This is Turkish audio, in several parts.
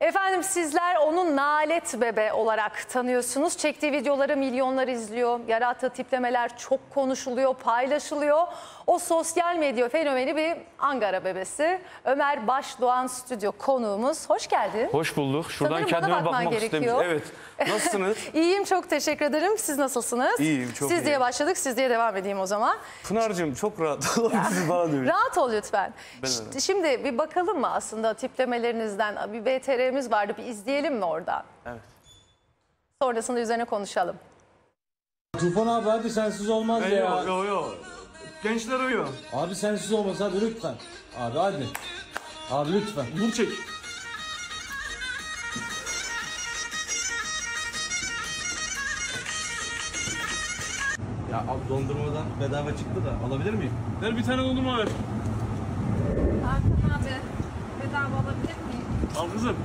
Efendim sizler onu Nalet Bebe olarak tanıyorsunuz. Çektiği videoları milyonlar izliyor. Yarattığı tiplemeler çok konuşuluyor, paylaşılıyor. O sosyal medya fenomeni bir angara bebesi. Ömer Başdoğan stüdyo konuğumuz. Hoş geldin. Hoş bulduk. Şuradan Sanırım bana kendime bakmak gerekiyor. Evet. Nasılsınız? İyiyim çok teşekkür ederim. Siz nasılsınız? İyiyim çok Siz iyi. diye başladık. Siz diye devam edeyim o zaman. Pınar'cığım çok rahat ol. bana Rahat ol lütfen. Ben Şimdi bir bakalım mı aslında tiplemelerinizden bir BTR haberimiz vardı. Bir izleyelim mi oradan? Evet. Sonrasında üzerine konuşalım. Tufan abi hadi sensiz olmaz ya. Yok yok yok. Gençler uyuyor. Abi sensiz olmaz hadi lütfen. Abi hadi. Abi lütfen. Vur çek. Ya abi dondurmadan bedava çıktı da alabilir miyim? Ver bir tane dondurma ver. Hakan abi bedava alabilir miyim? Al kızım.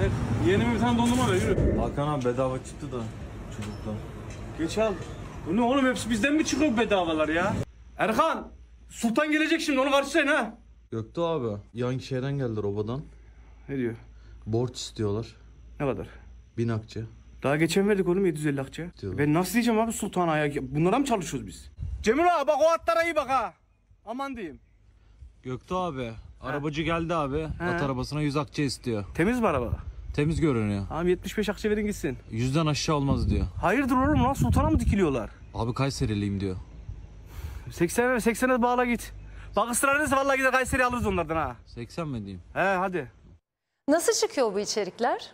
Ver. Yeğenime bir tane dondurma ver yürü. Hakan abi bedava çıktı da çocuktan. Geç al. Bu ne oğlum hepsi bizden mi çıkıyor bedavalar ya? Erkan! Sultan gelecek şimdi onu karşılayın ha. Göktuğ abi yan şehirden geldiler obadan. Ne diyor? Borç istiyorlar. Ne kadar? Bin akçe. Daha geçen verdik oğlum 750 akçe. Diyorlar. Ben nasıl diyeceğim abi Sultan ayak? Bunlara mı çalışıyoruz biz? Cemil abi bak o atlara iyi bak ha. Aman diyeyim. Göktuğ abi Arabacı geldi abi. At arabasına 100 akçe istiyor. Temiz mi araba? Temiz görünüyor. Abi 75 akçe verin gitsin. Yüzden aşağı olmaz diyor. Hayırdır oğlum lan sultana mı dikiliyorlar? Abi Kayseriliyim diyor. 80 80'e 80'e bağla git. Bak ısrar ederse vallahi gider Kayseri alırız onlardan ha. 80 mi diyeyim? He hadi. Nasıl çıkıyor bu içerikler?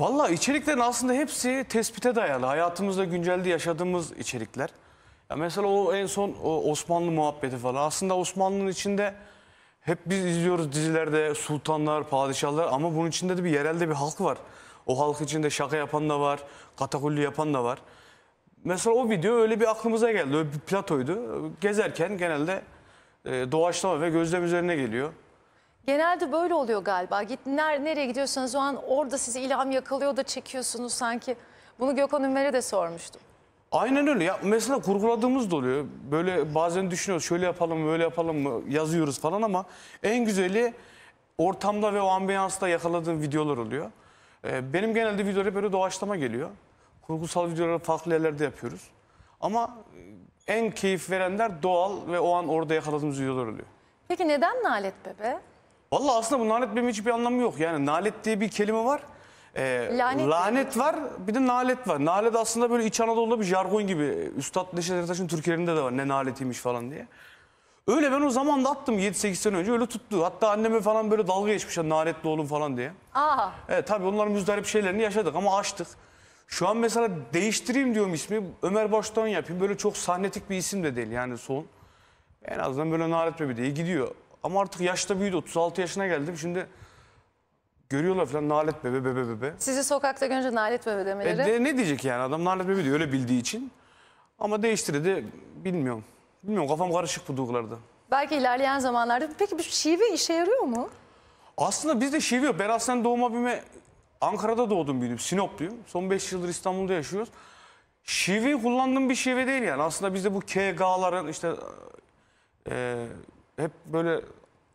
Valla içeriklerin aslında hepsi tespite dayalı. Hayatımızda günceldi yaşadığımız içerikler. Ya mesela o en son o Osmanlı muhabbeti falan. Aslında Osmanlı'nın içinde hep biz izliyoruz dizilerde sultanlar, padişahlar ama bunun içinde de bir yerelde bir halk var. O halk içinde şaka yapan da var, katakulli yapan da var. Mesela o video öyle bir aklımıza geldi. Öyle bir platoydu. Gezerken genelde e, doğaçlama ve gözlem üzerine geliyor. Genelde böyle oluyor galiba. Git nereye gidiyorsanız o an orada sizi ilham yakalıyor da çekiyorsunuz sanki. Bunu Gökhan Ünver'e de sormuştum. Aynen öyle. Ya mesela kurguladığımız da oluyor. Böyle bazen düşünüyoruz şöyle yapalım mı, böyle yapalım mı yazıyoruz falan ama en güzeli ortamda ve o ambiyansta yakaladığım videolar oluyor. Ee, benim genelde videolar böyle doğaçlama geliyor. Kurgusal videoları farklı yerlerde yapıyoruz. Ama e, en keyif verenler doğal ve o an orada yakaladığımız videolar oluyor. Peki neden Nalet Bebe? Valla aslında bu Nalet Bebe'nin hiçbir anlamı yok. Yani Nalet diye bir kelime var e, lanet, lanet var bir de nalet var. Nalet aslında böyle İç Anadolu'da bir jargon gibi. Üstad Neşet Ertaş'ın türkülerinde de var ne naletiymiş falan diye. Öyle ben o zaman da attım 7-8 sene önce öyle tuttu. Hatta anneme falan böyle dalga geçmiş geçmişler naletli oğlum falan diye. Aa. Evet tabii onların müzdarip şeylerini yaşadık ama açtık. Şu an mesela değiştireyim diyorum ismi Ömer Baştan yapayım. Böyle çok sahnetik bir isim de değil yani son. En azından böyle bir diye gidiyor. Ama artık yaşta büyüdü 36 yaşına geldim şimdi Görüyorlar falan nalet bebe bebe bebe. Sizi sokakta görünce nalet bebe demeleri. E de, ne diyecek yani adam nalet bebe diyor öyle bildiği için. Ama değiştirdi bilmiyorum. Bilmiyorum kafam karışık bu duygularda. Belki ilerleyen zamanlarda. Peki bu şive işe yarıyor mu? Aslında bizde şive yok. Ben aslında doğma büyüme Ankara'da doğdum büyüdüm. Sinopluyum. Son 5 yıldır İstanbul'da yaşıyoruz. Şive kullandığım bir şive değil yani. Aslında bizde bu KG'ların işte e, hep böyle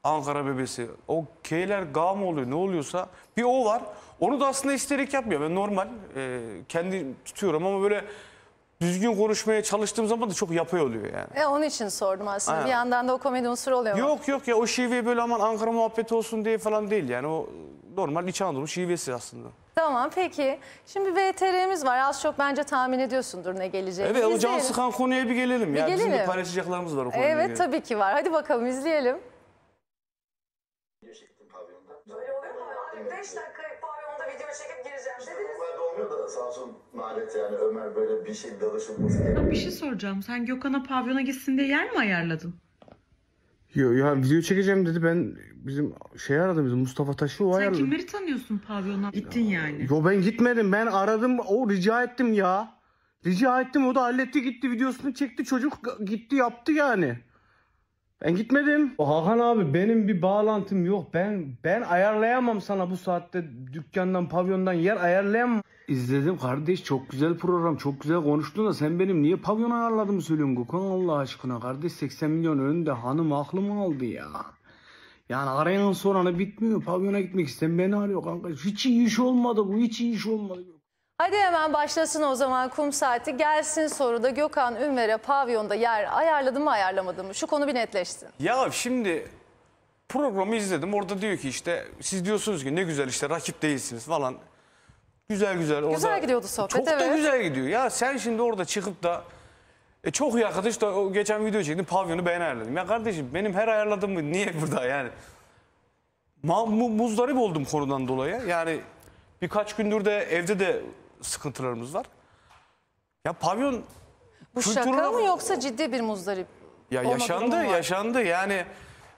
Ankara bebesi. O K'ler G mı oluyor ne oluyorsa bir O var. Onu da aslında isterek yapmıyor. Ben normal e, kendi tutuyorum ama böyle düzgün konuşmaya çalıştığım zaman da çok yapay oluyor yani. E, onun için sordum aslında. Aynen. Bir yandan da o komedi unsuru oluyor. Yok ama. yok ya o şive böyle aman Ankara muhabbeti olsun diye falan değil yani. O normal İç Anadolu şivesi aslında. Tamam peki. Şimdi VTR'miz var. Az çok bence tahmin ediyorsundur ne gelecek. Evet o can sıkan konuya bir gelelim. Bir ya. gelelim. Bizim de paylaşacaklarımız var o konuya. Evet tabii ki var. Hadi bakalım izleyelim. 5 dakika pavyonda video çekip gireceğim dediniz. Normalde olmuyor da Samsun mahallet yani Ömer böyle bir şey dalışılması gerekiyor. Bir şey soracağım. Sen Gökhan'a pavyona gitsin diye yer mi ayarladın? Yo, ya video çekeceğim dedi ben bizim şey aradım bizim Mustafa Taşı o Sen kimleri tanıyorsun pavyona? Gittin yani. Yo ben gitmedim ben aradım o rica ettim ya. Rica ettim o da halletti gitti videosunu çekti çocuk gitti yaptı yani. Ben gitmedim. O Hakan abi benim bir bağlantım yok. Ben ben ayarlayamam sana bu saatte dükkandan, pavyondan yer ayarlayamam. İzledim kardeş çok güzel program çok güzel konuştun da sen benim niye pavyon ayarladığımı söylüyorsun Gökhan Allah aşkına kardeş 80 milyon önünde hanım aklımı aldı ya. Yani arayan soranı bitmiyor pavyona gitmek isten beni arıyor kanka hiç iyi iş olmadı bu hiç iyi iş olmadı. Hadi hemen başlasın o zaman kum saati. Gelsin soruda Gökhan Ünver'e pavyonda yer ayarladı mı ayarlamadı mı? Şu konu bir netleşsin. Ya şimdi programı izledim. Orada diyor ki işte siz diyorsunuz ki ne güzel işte rakip değilsiniz falan. Güzel güzel. Orada Güzel gidiyordu sohbet Çok evet. da güzel gidiyor. Ya sen şimdi orada çıkıp da e, çok iyi arkadaş da geçen video çektim pavyonu ben ayarladım. Ya kardeşim benim her ayarladığım bu niye burada yani? Ma muzdarip oldum konudan dolayı. Yani birkaç gündür de evde de sıkıntılarımız var. Ya pavyon Bu şaka mı yoksa ciddi bir muzdarip? Ya yaşandı, yaşandı. Yani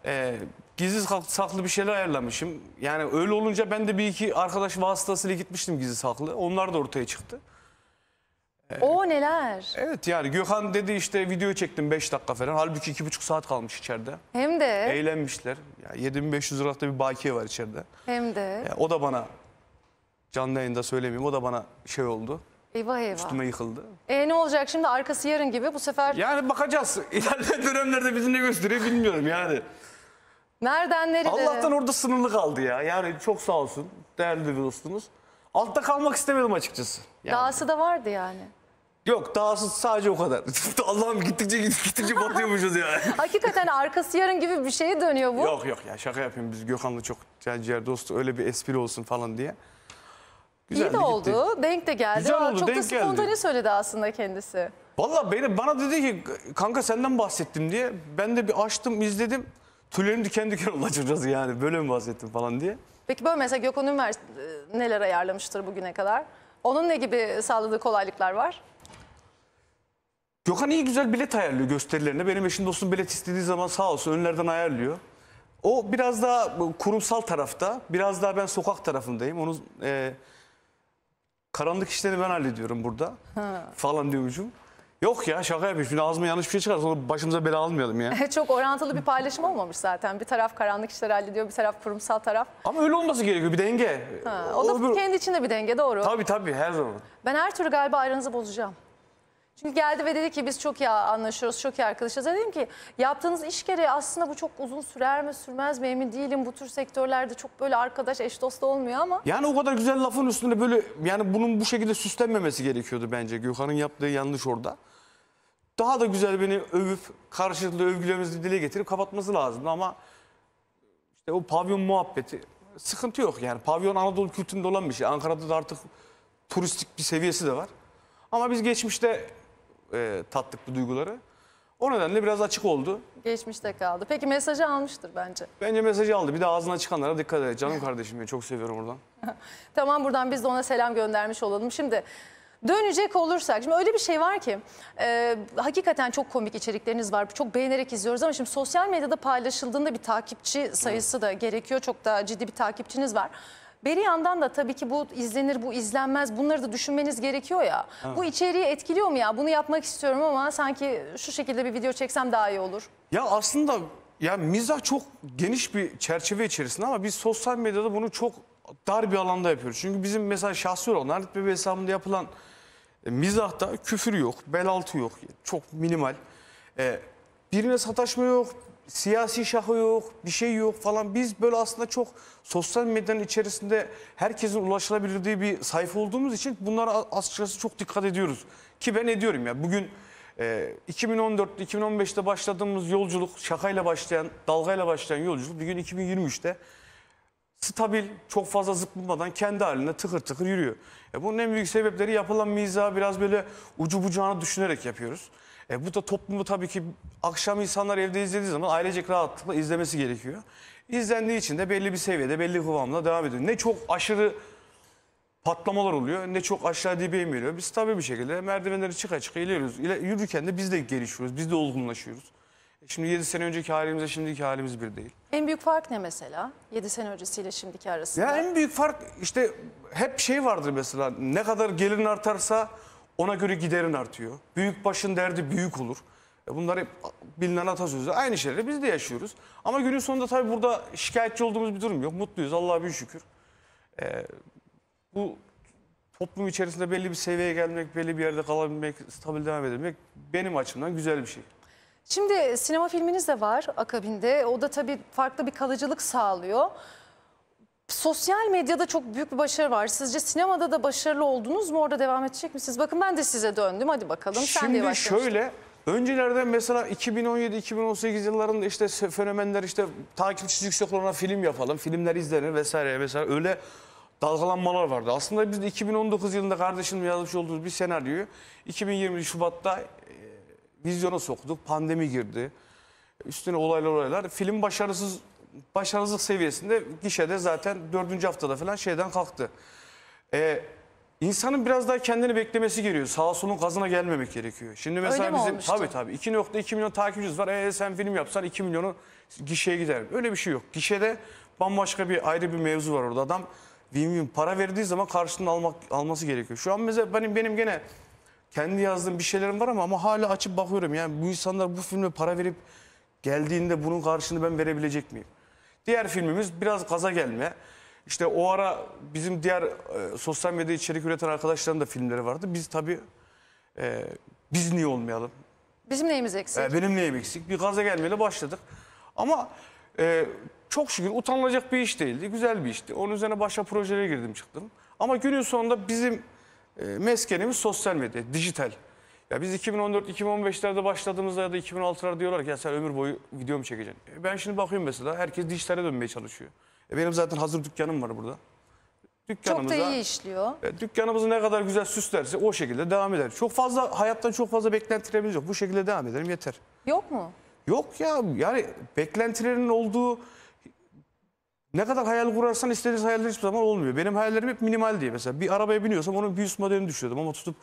e, gizli saklı bir şeyler ayarlamışım. Yani öyle olunca ben de bir iki arkadaş vasıtasıyla gitmiştim gizli saklı. Onlar da ortaya çıktı. E, o neler? Evet yani Gökhan dedi işte video çektim 5 dakika falan. Halbuki iki buçuk saat kalmış içeride. Hem de Eğlenmişler. Ya 7500 liralık da bir bakiye var içeride. hem de. Ya o da bana Canlı yayında söylemeyeyim. O da bana şey oldu. Eyvah eyvah. Üstüme yıkıldı. E ne olacak şimdi arkası yarın gibi bu sefer... Yani bakacağız. İlerleyen dönemlerde bizi ne gösteriyor bilmiyorum yani. Nereden nerede? Allah'tan orada sınırlı kaldı ya. Yani çok sağ olsun değerli bir dostunuz. Altta kalmak istemedim açıkçası. Yani. Dağısı da vardı yani. Yok dağısı sadece o kadar. Allah'ım gittikçe gittikçe batıyormuşuz yani. Hakikaten arkası yarın gibi bir şeye dönüyor bu. Yok yok ya şaka yapayım biz Gökhan'la çok ciğer dostu öyle bir espri olsun falan diye. Güzel İyi de gitti. oldu. Denk de geldi. Güzel oldu, Çok da denk geldi. söyledi aslında kendisi. Valla beni bana dedi ki kanka senden bahsettim diye. Ben de bir açtım izledim. Tüylerim diken diken oldu yani. Böyle mi bahsettim falan diye. Peki böyle mesela Gökhan Ünver e, neler ayarlamıştır bugüne kadar? Onun ne gibi sağladığı kolaylıklar var? Gökhan iyi güzel bilet ayarlıyor gösterilerine. Benim eşim dostum bilet istediği zaman sağ olsun önlerden ayarlıyor. O biraz daha kurumsal tarafta, biraz daha ben sokak tarafındayım. Onun e, Karanlık işleri ben hallediyorum burada. Ha. Falan diyormuşum. Yok ya şaka yapayım. Şimdi ağzıma yanlış bir şey çıkar sonra başımıza bela almayalım ya. Çok orantılı bir paylaşım olmamış zaten. Bir taraf karanlık işleri hallediyor, bir taraf kurumsal taraf. Ama öyle olması gerekiyor bir denge. Ha, o, o da bir... kendi içinde bir denge doğru. Tabii tabii her zaman. Ben her türlü galiba aranızı bozacağım. Çünkü geldi ve dedi ki biz çok iyi anlaşıyoruz, çok iyi arkadaşız. Dedim ki yaptığınız iş gereği aslında bu çok uzun sürer mi sürmez mi emin değilim. Bu tür sektörlerde çok böyle arkadaş eş dost olmuyor ama. Yani o kadar güzel lafın üstünde böyle yani bunun bu şekilde süslenmemesi gerekiyordu bence. Gökhan'ın yaptığı yanlış orada. Daha da güzel beni övüp karşılıklı övgülerimizi dile getirip kapatması lazımdı ama işte o pavyon muhabbeti sıkıntı yok yani. Pavyon Anadolu kültüründe olan bir şey. Ankara'da da artık turistik bir seviyesi de var. Ama biz geçmişte e, tattık bu duyguları. O nedenle biraz açık oldu. Geçmişte kaldı. Peki mesajı almıştır bence. Bence mesajı aldı. Bir de ağzına çıkanlara dikkat edin Canım kardeşim ya çok seviyorum oradan. tamam buradan biz de ona selam göndermiş olalım. Şimdi dönecek olursak. Şimdi öyle bir şey var ki e, hakikaten çok komik içerikleriniz var. Çok beğenerek izliyoruz ama şimdi sosyal medyada paylaşıldığında bir takipçi sayısı da gerekiyor. Çok da ciddi bir takipçiniz var. Bir yandan da tabii ki bu izlenir, bu izlenmez. Bunları da düşünmeniz gerekiyor ya. Ha. Bu içeriği etkiliyor mu ya? Bunu yapmak istiyorum ama sanki şu şekilde bir video çeksem daha iyi olur. Ya aslında ya mizah çok geniş bir çerçeve içerisinde ama biz sosyal medyada bunu çok dar bir alanda yapıyoruz. Çünkü bizim mesela şahsi olan Halit Bebe hesabında yapılan e, mizahta küfür yok, bel altı yok. Çok minimal. E, birine sataşma yok, siyasi şahı yok, bir şey yok falan. Biz böyle aslında çok sosyal medyanın içerisinde herkesin ulaşılabildiği bir sayfa olduğumuz için bunlara açıkçası çok dikkat ediyoruz. Ki ben ediyorum ya bugün e, 2014'te 2015'te başladığımız yolculuk şakayla başlayan, dalgayla başlayan yolculuk bir gün 2023'te stabil, çok fazla zıplamadan kendi halinde tıkır tıkır yürüyor. E bunun en büyük sebepleri yapılan miza biraz böyle ucu bucağını düşünerek yapıyoruz. E, bu da toplumu tabii ki akşam insanlar evde izlediği zaman ailecek rahatlıkla izlemesi gerekiyor. İzlendiği için de belli bir seviyede, belli kıvamla devam ediyor. Ne çok aşırı patlamalar oluyor, ne çok aşağı dibe inmiyor. Biz tabii bir şekilde merdivenleri çıka çıka ileriyoruz. İle, yürürken de biz de gelişiyoruz, biz de olgunlaşıyoruz. E, şimdi 7 sene önceki halimizle şimdiki halimiz bir değil. En büyük fark ne mesela? 7 sene öncesiyle şimdiki arasında. Ya en büyük fark işte hep şey vardır mesela ne kadar gelirin artarsa ona göre giderin artıyor. Büyük başın derdi büyük olur. E Bunlar hep bilinen atasözü. Aynı şeyleri biz de yaşıyoruz. Ama günün sonunda tabii burada şikayetçi olduğumuz bir durum yok. Mutluyuz Allah'a bir şükür. E, bu toplum içerisinde belli bir seviyeye gelmek, belli bir yerde kalabilmek, stabil devam edebilmek benim açımdan güzel bir şey. Şimdi sinema filminiz de var akabinde. O da tabii farklı bir kalıcılık sağlıyor. Sosyal medyada çok büyük bir başarı var. Sizce sinemada da başarılı oldunuz mu? Orada devam edecek misiniz? Bakın ben de size döndüm. Hadi bakalım. Şimdi Sen şöyle Öncelerde mesela 2017-2018 yıllarında işte fenomenler işte takipçisi yüksek olana film yapalım, filmler izlenir vesaire vesaire öyle dalgalanmalar vardı. Aslında biz de 2019 yılında kardeşimle yazmış olduğumuz bir senaryoyu 2020 Şubat'ta e, vizyona soktuk, pandemi girdi. Üstüne olaylar olaylar. Film başarısız Başarılılık seviyesinde gişede zaten dördüncü haftada falan şeyden kalktı. Ee, insanın biraz daha kendini beklemesi gerekiyor. Sağ solun kazına gelmemek gerekiyor. Şimdi mesela Öyle mi bizim olmuştu? tabii tabii 2.2 milyon takipçimiz var. Eğer sen film yapsan 2 milyonu gişeye gider. Öyle bir şey yok. Gişede bambaşka bir ayrı bir mevzu var orada. Adam win-win para verdiği zaman karşılığını almak alması gerekiyor. Şu an mesela benim benim gene kendi yazdığım bir şeylerim var ama ama hala açıp bakıyorum. Yani bu insanlar bu filme para verip geldiğinde bunun karşılığını ben verebilecek miyim? Diğer filmimiz biraz gaza gelme. İşte o ara bizim diğer e, sosyal medya içerik üreten arkadaşların da filmleri vardı. Biz tabii e, biz niye olmayalım? Bizim neyimiz eksik? E, benim neyim eksik? Bir gaza gelmeyle başladık. Ama e, çok şükür utanılacak bir iş değildi. Güzel bir işti. Onun üzerine başka projelere girdim çıktım. Ama günün sonunda bizim e, meskenimiz sosyal medya, dijital. Ya biz 2014-2015'lerde başladığımızda ya da 2006'larda diyorlar ki ya sen ömür boyu video mu çekeceksin? E ben şimdi bakıyorum mesela herkes dijitale dönmeye çalışıyor. E benim zaten hazır dükkanım var burada. Çok da iyi işliyor. E, dükkanımızı ne kadar güzel süslerse o şekilde devam eder. Çok fazla hayattan çok fazla beklentilerimiz yok. Bu şekilde devam edelim yeter. Yok mu? Yok ya yani beklentilerin olduğu ne kadar hayal kurarsan istediğiniz hayaller hiçbir zaman olmuyor. Benim hayallerim hep minimal diye mesela. Bir arabaya biniyorsam onun bir üst modelini düşüyordum ama tutup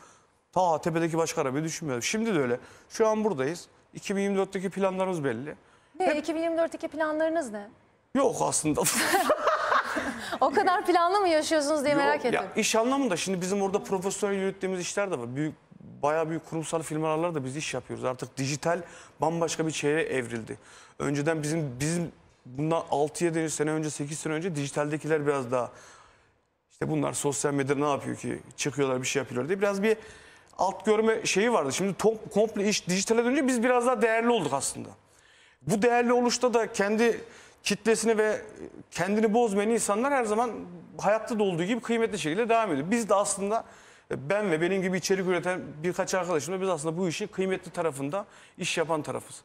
Ta tepedeki başka arabayı düşünmüyoruz. Şimdi de öyle. Şu an buradayız. 2024'teki planlarımız belli. Ne? Hep- 2024'teki planlarınız ne? Yok aslında. O kadar planlı mı yaşıyorsunuz diye merak Yok, ettim. Ya iş anlamında şimdi bizim orada profesyonel yürüttüğümüz işler de var. Büyük bayağı büyük kurumsal firmalarla da biz iş yapıyoruz. Artık dijital bambaşka bir şeye evrildi. Önceden bizim bizim bundan 6-7 sene önce 8 sene önce dijitaldekiler biraz daha işte bunlar sosyal medyada ne yapıyor ki çıkıyorlar bir şey yapıyorlar diye biraz bir alt görme şeyi vardı. Şimdi top, komple iş dijitale dönünce biz biraz daha değerli olduk aslında. Bu değerli oluşta da kendi kitlesini ve kendini bozmayan insanlar her zaman hayatta da olduğu gibi kıymetli şekilde devam ediyor. Biz de aslında e, ben ve benim gibi içerik üreten birkaç arkadaşımla biz aslında bu işin kıymetli tarafında iş yapan tarafız.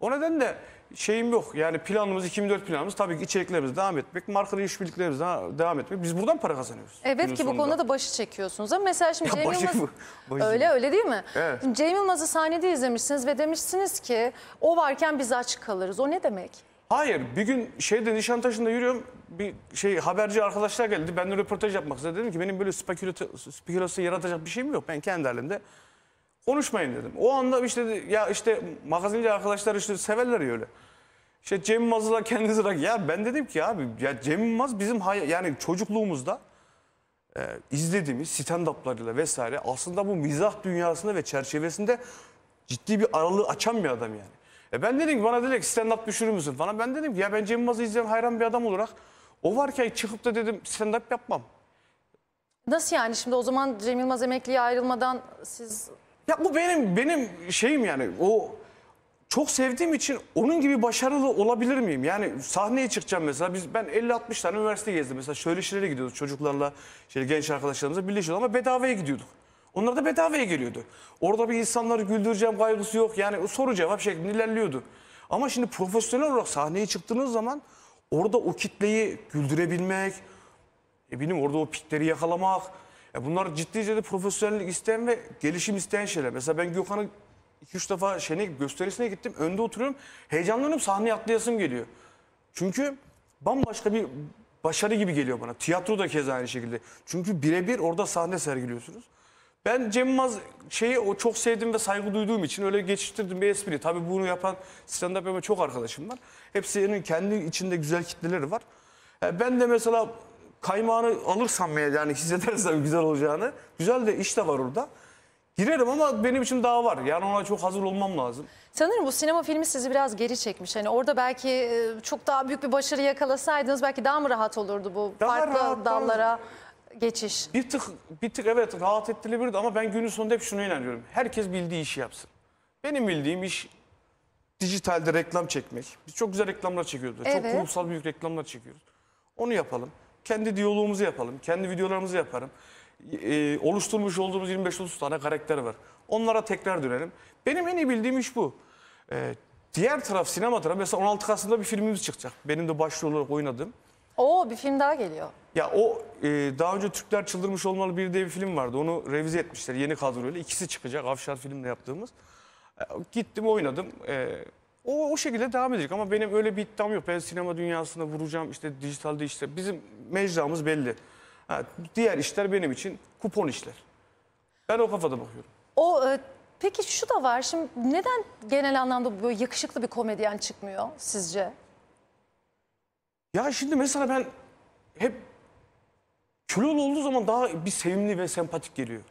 O nedenle şeyim yok. Yani planımız 2004 planımız tabii ki içeriklerimiz devam etmek, markalı işbirliklerimiz devam etmek. Biz buradan para kazanıyoruz. Evet ki bu konuda da başı çekiyorsunuz ama mesela şimdi Cem Yılmaz öyle öyle değil mi? Evet. Şimdi Cem Yılmaz'ı sahnede izlemişsiniz ve demişsiniz ki o varken biz aç kalırız. O ne demek? Hayır bir gün şeyde Nişantaşı'nda yürüyorum bir şey haberci arkadaşlar geldi. Ben de röportaj yapmak istedim. Dedim ki benim böyle spekülasyon yaratacak bir şeyim yok. Ben kendi halimde Konuşmayın dedim. O anda işte ya işte magazinci arkadaşlar işte severler ya öyle. İşte Cem Yılmaz'la kendisi rak. Ya ben dedim ki abi ya Cem Yılmaz bizim hay- yani çocukluğumuzda e, izlediğimiz stand-up'larıyla vesaire aslında bu mizah dünyasında ve çerçevesinde ciddi bir aralığı açan bir adam yani. E ben dedim ki bana dedi ki stand-up düşürür müsün falan. Ben dedim ki ya ben Cem Yılmaz'ı izleyen hayran bir adam olarak o varken çıkıp da dedim stand-up yapmam. Nasıl yani şimdi o zaman Cem Yılmaz emekliye ayrılmadan siz ya bu benim benim şeyim yani o çok sevdiğim için onun gibi başarılı olabilir miyim? Yani sahneye çıkacağım mesela. Biz ben 50-60 tane üniversite gezdim. Mesela Şöyle söyleşilere gidiyorduk çocuklarla, şey, genç arkadaşlarımızla birleşiyorduk ama bedavaya gidiyorduk. Onlar da bedavaya geliyordu. Orada bir insanları güldüreceğim kaygısı yok. Yani soru cevap şeklinde ilerliyordu. Ama şimdi profesyonel olarak sahneye çıktığınız zaman orada o kitleyi güldürebilmek, e benim orada o pikleri yakalamak, e bunlar ciddi ciddi profesyonellik isteyen ve gelişim isteyen şeyler. Mesela ben Gökhan'ı 2-3 defa şeyine, gösterisine gittim. Önde oturuyorum. Heyecanlanıyorum. Sahneye atlayasım geliyor. Çünkü bambaşka bir başarı gibi geliyor bana. Tiyatro da keza aynı şekilde. Çünkü birebir orada sahne sergiliyorsunuz. Ben Cem Maz şeyi o çok sevdiğim ve saygı duyduğum için öyle geçiştirdim bir espri. Tabii bunu yapan stand-up çok arkadaşım var. Hepsinin kendi içinde güzel kitleleri var. Ben de mesela kaymağını alırsam yani hissedersem güzel olacağını. Güzel de iş de var orada. Girerim ama benim için daha var. Yani ona çok hazır olmam lazım. Sanırım bu sinema filmi sizi biraz geri çekmiş. Hani orada belki e, çok daha büyük bir başarı yakalasaydınız belki daha mı rahat olurdu bu daha farklı rahat, dallara daha... geçiş? Bir tık bir tık evet rahat ettirilebilirdi ama ben günün sonunda hep şunu inanıyorum. Herkes bildiği işi yapsın. Benim bildiğim iş dijitalde reklam çekmek. Biz çok güzel reklamlar çekiyoruz. Evet. Çok kurumsal büyük reklamlar çekiyoruz. Onu yapalım. Kendi diyaloğumuzu yapalım, kendi videolarımızı yaparım. E, oluşturmuş olduğumuz 25-30 tane karakter var. Onlara tekrar dönelim. Benim en iyi bildiğim iş bu. E, diğer taraf sinema mesela 16 Kasım'da bir filmimiz çıkacak. Benim de başrol olarak oynadığım. Oo bir film daha geliyor. Ya o e, daha önce Türkler Çıldırmış Olmalı Bir diye bir film vardı. Onu revize etmişler yeni kadroyla. İkisi çıkacak Afşar filmle yaptığımız. E, gittim oynadım. E, o, o şekilde devam edecek ama benim öyle bir iddiam yok. Ben sinema dünyasına vuracağım işte dijitalde işte bizim mecramız belli. Ha, diğer işler benim için kupon işler. Ben o kafada bakıyorum. O e, peki şu da var şimdi neden genel anlamda böyle yakışıklı bir komedyen çıkmıyor sizce? Ya şimdi mesela ben hep kilolu olduğu zaman daha bir sevimli ve sempatik geliyor.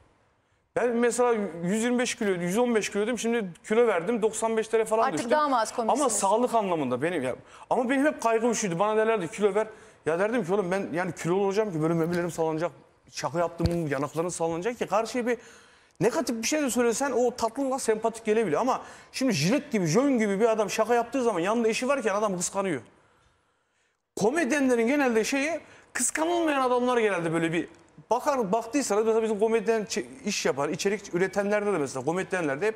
Ben mesela 125 kilo, 115 kiloydum. Şimdi kilo verdim, 95 lira falan Artık düştüm. daha az komisiniz? Ama sağlık anlamında benim ya, ama benim hep kaygım şuydu. Bana derlerdi kilo ver. Ya derdim ki oğlum ben yani kilo olacağım ki böyle memelerim sallanacak. Şaka yaptım, yanaklarım sallanacak ki karşıya bir negatif bir şey de söylesen o tatlılığa sempatik gelebilir Ama şimdi jilet gibi, jön gibi bir adam şaka yaptığı zaman yanında eşi varken adam kıskanıyor. Komedyenlerin genelde şeyi kıskanılmayan adamlar genelde böyle bir bakar baktıysanız mesela bizim komedyen iş yapan, içerik üretenlerde de mesela komedyenler de hep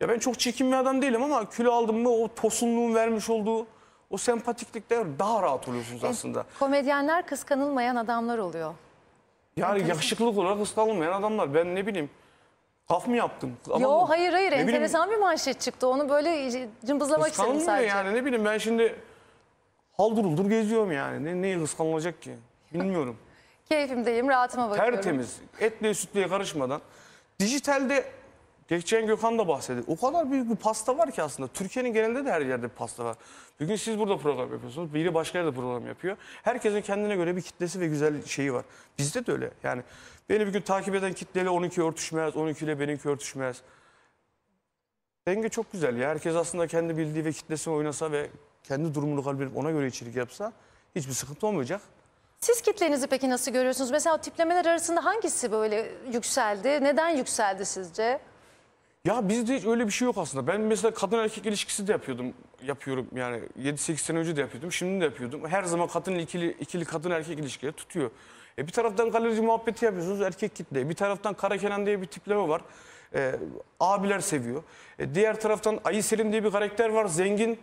ya ben çok çirkin bir adam değilim ama kilo aldım mı o tosunluğun vermiş olduğu o sempatiklikte daha rahat oluyorsunuz e, aslında. Komedyenler kıskanılmayan adamlar oluyor. Yani Enteresan. yakışıklılık olarak kıskanılmayan adamlar. Ben ne bileyim Kaf mı yaptım? Ama Yo hayır hayır enteresan bileyim, bir manşet çıktı. Onu böyle cımbızlamak istedim sadece. yani ne bileyim ben şimdi haldır uldur geziyorum yani. Ne, neyi kıskanılacak ki? Bilmiyorum. Keyfimdeyim, rahatıma bakıyorum. Tertemiz, etliye sütlüye karışmadan. Dijitalde Geçen Gökhan da bahsetti. O kadar büyük bir pasta var ki aslında. Türkiye'nin genelinde de her yerde bir pasta var. Bugün siz burada program yapıyorsunuz. Biri başka yerde program yapıyor. Herkesin kendine göre bir kitlesi ve güzel şeyi var. Bizde de öyle. Yani beni bir gün takip eden kitleyle 12 örtüşmez, 12 ile benimki örtüşmez. Denge çok güzel ya. Herkes aslında kendi bildiği ve kitlesini oynasa ve kendi durumunu kalp ona göre içerik yapsa hiçbir sıkıntı olmayacak. Siz kitlenizi peki nasıl görüyorsunuz? Mesela tiplemeler arasında hangisi böyle yükseldi? Neden yükseldi sizce? Ya bizde hiç öyle bir şey yok aslında. Ben mesela kadın erkek ilişkisi de yapıyordum. Yapıyorum yani 7-8 sene önce de yapıyordum. Şimdi de yapıyordum. Her zaman kadın ikili, ikili kadın erkek ilişkileri tutuyor. E bir taraftan galerici muhabbeti yapıyorsunuz erkek kitle. Bir taraftan Kara Kenan diye bir tipleme var. E, abiler seviyor. E, diğer taraftan Ayı Selim diye bir karakter var. Zengin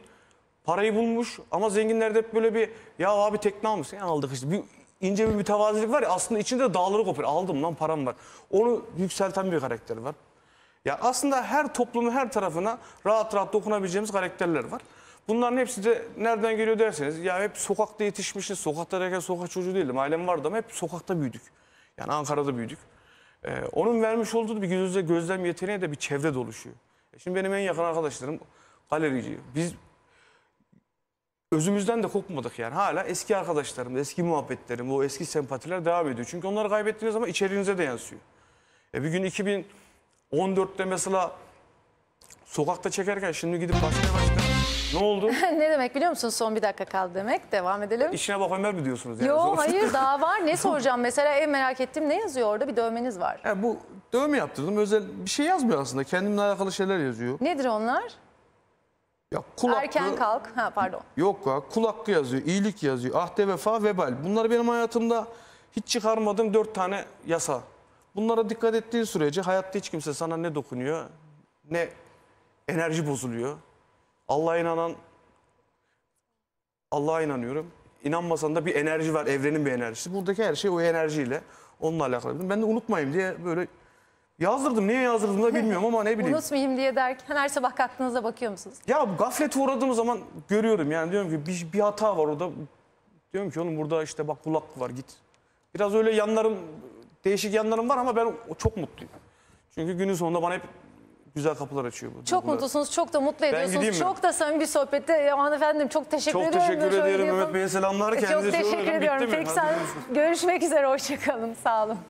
Parayı bulmuş ama zenginlerde hep böyle bir ya abi tekne almışsın ya e, aldık işte. Bir, ince bir mütevazilik var ya aslında içinde dağları koparıyor. Aldım lan param var. Onu yükselten bir karakter var. Ya aslında her toplumun her tarafına rahat rahat dokunabileceğimiz karakterler var. Bunların hepsi de nereden geliyor derseniz ya hep sokakta yetişmişiz. Sokakta derken sokak çocuğu değildim. Ailem vardı ama hep sokakta büyüdük. Yani Ankara'da büyüdük. Ee, onun vermiş olduğu bir gözle gözlem yeteneği de bir çevre doluşuyor. E, şimdi benim en yakın arkadaşlarım galerici. Biz özümüzden de kopmadık yani. Hala eski arkadaşlarım, eski muhabbetlerim, o eski sempatiler devam ediyor. Çünkü onları kaybettiğiniz zaman içeriğinize de yansıyor. E bir gün 2014'te mesela sokakta çekerken şimdi gidip başka başka ne oldu? ne demek biliyor musun? Son bir dakika kaldı demek. Devam edelim. İşine bak Ömer mi diyorsunuz? Yani? Yok hayır daha var. Ne soracağım? Mesela en merak ettim ne yazıyor orada? Bir dövmeniz var. Yani e, bu dövme yaptırdım. Özel bir şey yazmıyor aslında. Kendimle alakalı şeyler yazıyor. Nedir onlar? Ya kul hakkı, Erken kalk. Ha, pardon. Yok ya kul hakkı yazıyor, iyilik yazıyor, ahde vefa, vebal. Bunları benim hayatımda hiç çıkarmadığım dört tane yasa. Bunlara dikkat ettiğin sürece hayatta hiç kimse sana ne dokunuyor, ne enerji bozuluyor. Allah'a inanan, Allah'a inanıyorum. İnanmasan da bir enerji var, evrenin bir enerjisi. Buradaki her şey o enerjiyle, onunla alakalı. Ben de unutmayayım diye böyle Yazdırdım. Niye yazdırdım da bilmiyorum ama ne bileyim. Unutmayayım diye derken her sabah kalktığınızda bakıyor musunuz? Ya gaflete uğradığım zaman görüyorum. Yani diyorum ki bir, bir hata var orada. Diyorum ki oğlum burada işte bak kulak var git. Biraz öyle yanlarım, değişik yanlarım var ama ben çok mutluyum. Çünkü günün sonunda bana hep güzel kapılar açıyor bu. Çok mutlusunuz, çok da mutlu ediyorsunuz. Çok da samimi bir sohbette. Aman efendim çok teşekkür çok ediyorum. Çok teşekkür ederim. Mehmet Bey'e selamlar. E, Kendinize çok teşekkür ediyorum. Peki sen görüşmek üzere, hoşçakalın. Sağ olun.